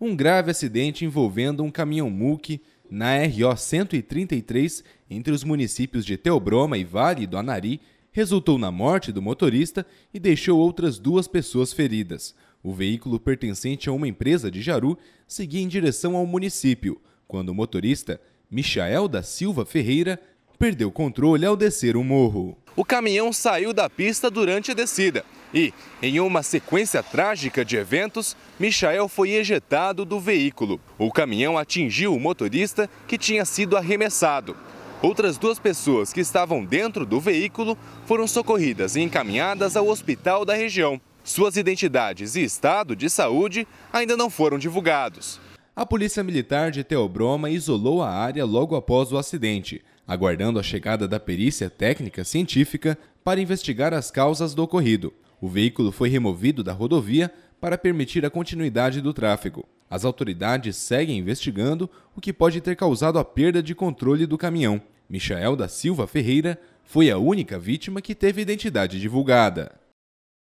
um grave acidente envolvendo um caminhão MUC na RO 133 entre os municípios de Teobroma e Vale do Anari resultou na morte do motorista e deixou outras duas pessoas feridas. O veículo pertencente a uma empresa de Jaru seguia em direção ao município, quando o motorista, Michael da Silva Ferreira, perdeu controle ao descer o morro. O caminhão saiu da pista durante a descida e, em uma sequência trágica de eventos, Michael foi ejetado do veículo. O caminhão atingiu o motorista que tinha sido arremessado. Outras duas pessoas que estavam dentro do veículo foram socorridas e encaminhadas ao hospital da região. Suas identidades e estado de saúde ainda não foram divulgados. A Polícia Militar de Teobroma isolou a área logo após o acidente, aguardando a chegada da perícia técnica científica para investigar as causas do ocorrido. O veículo foi removido da rodovia para permitir a continuidade do tráfego. As autoridades seguem investigando o que pode ter causado a perda de controle do caminhão. Michael da Silva Ferreira foi a única vítima que teve identidade divulgada.